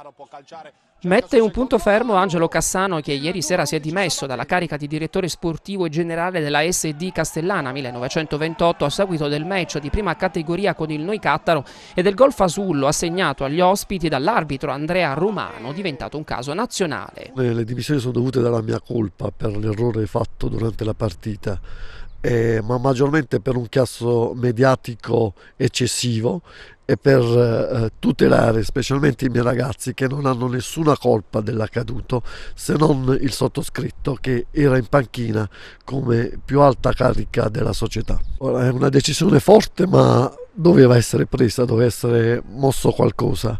Certo Mette un punto fermo Angelo Cassano che ieri sera si è dimesso dalla carica di direttore sportivo e generale della SD Castellana 1928 a seguito del match di prima categoria con il Noi Cattaro e del gol fasullo assegnato agli ospiti dall'arbitro Andrea Romano diventato un caso nazionale. Le dimissioni sono dovute dalla mia colpa per l'errore fatto durante la partita eh, ma maggiormente per un caso mediatico eccessivo e per eh, eh, tutelare specialmente i miei ragazzi che non hanno nessuna colpa dell'accaduto se non il sottoscritto che era in panchina come più alta carica della società. Ora, è una decisione forte ma doveva essere presa, doveva essere mosso qualcosa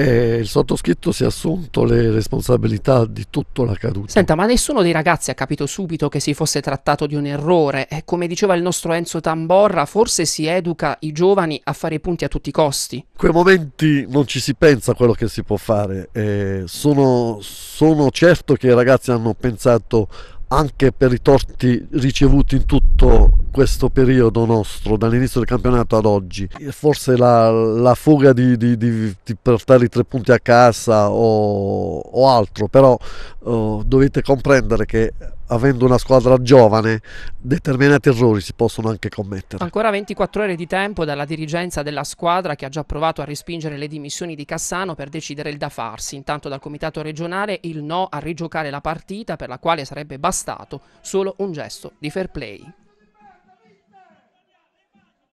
e il sottoscritto si è assunto le responsabilità di tutto l'accaduto. Senta, ma nessuno dei ragazzi ha capito subito che si fosse trattato di un errore. E come diceva il nostro Enzo Tamborra, forse si educa i giovani a fare i punti a tutti i costi. In quei momenti non ci si pensa a quello che si può fare. Eh, sono, sono certo che i ragazzi hanno pensato anche per i torti ricevuti in tutto questo periodo nostro, dall'inizio del campionato ad oggi. Forse la, la fuga di, di, di, di, portare i tre punti a casa o, o altro, però eh, dovete comprendere che avendo una squadra giovane, determinati errori si possono anche commettere. Ancora 24 ore di tempo dalla dirigenza della squadra che ha già provato a respingere le dimissioni di Cassano per decidere il da farsi. Intanto dal comitato regionale il no a rigiocare la partita per la quale sarebbe bastato solo un gesto di fair play.